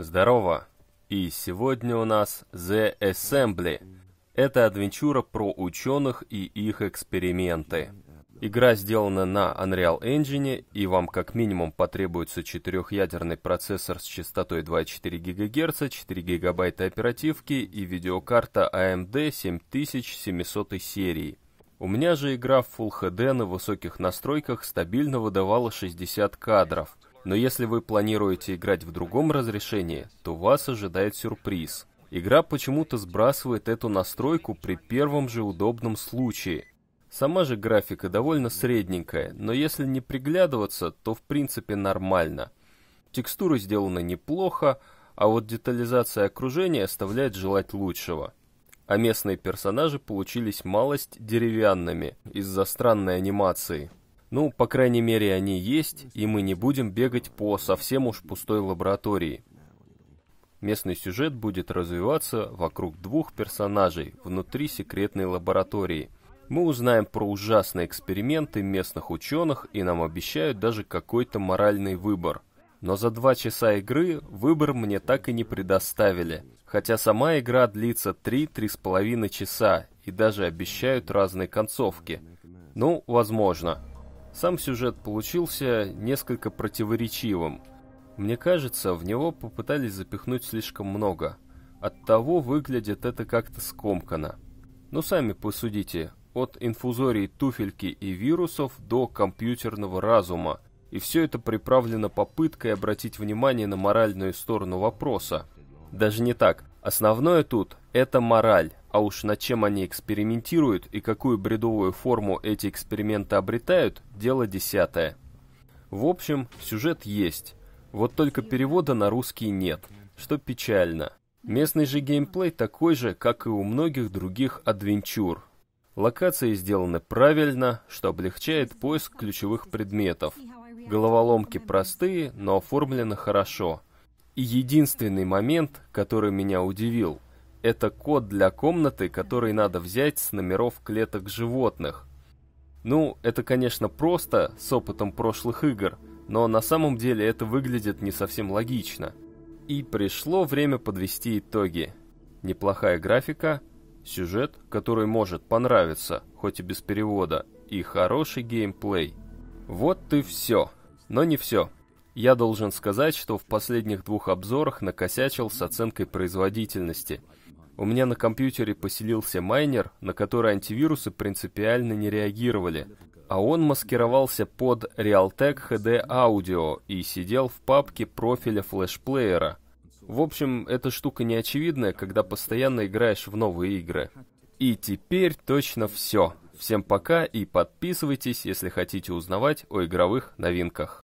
Здорово! И сегодня у нас The Assembly. Это адвенчура про ученых и их эксперименты. Игра сделана на Unreal Engine, и вам как минимум потребуется четырехъядерный процессор с частотой 2,4 ГГц, 4 ГБ оперативки и видеокарта AMD а 7700 серии. У меня же игра в Full HD на высоких настройках стабильно выдавала 60 кадров – но если вы планируете играть в другом разрешении, то вас ожидает сюрприз. Игра почему-то сбрасывает эту настройку при первом же удобном случае. Сама же графика довольно средненькая, но если не приглядываться, то в принципе нормально. Текстуры сделаны неплохо, а вот детализация окружения оставляет желать лучшего. А местные персонажи получились малость деревянными из-за странной анимации. Ну, по крайней мере, они есть, и мы не будем бегать по совсем уж пустой лаборатории. Местный сюжет будет развиваться вокруг двух персонажей внутри секретной лаборатории. Мы узнаем про ужасные эксперименты местных ученых и нам обещают даже какой-то моральный выбор. Но за два часа игры выбор мне так и не предоставили. Хотя сама игра длится три-три с половиной часа и даже обещают разные концовки. Ну, возможно. Сам сюжет получился несколько противоречивым. Мне кажется, в него попытались запихнуть слишком много. Оттого выглядит это как-то скомканно. Но ну, сами посудите, от инфузорий туфельки и вирусов до компьютерного разума. И все это приправлено попыткой обратить внимание на моральную сторону вопроса. Даже не так. Основное тут – это мораль. А уж над чем они экспериментируют и какую бредовую форму эти эксперименты обретают, дело десятое. В общем, сюжет есть, вот только перевода на русский нет, что печально. Местный же геймплей такой же, как и у многих других адвенчур. Локации сделаны правильно, что облегчает поиск ключевых предметов. Головоломки простые, но оформлены хорошо. И единственный момент, который меня удивил – это код для комнаты, который надо взять с номеров клеток животных. Ну, это, конечно, просто, с опытом прошлых игр, но на самом деле это выглядит не совсем логично. И пришло время подвести итоги. Неплохая графика, сюжет, который может понравиться, хоть и без перевода, и хороший геймплей. Вот и все. Но не все. Я должен сказать, что в последних двух обзорах накосячил с оценкой производительности – у меня на компьютере поселился майнер, на который антивирусы принципиально не реагировали, а он маскировался под Realtek HD Audio и сидел в папке профиля флешплеера. В общем, эта штука неочевидная, когда постоянно играешь в новые игры. И теперь точно все. Всем пока и подписывайтесь, если хотите узнавать о игровых новинках.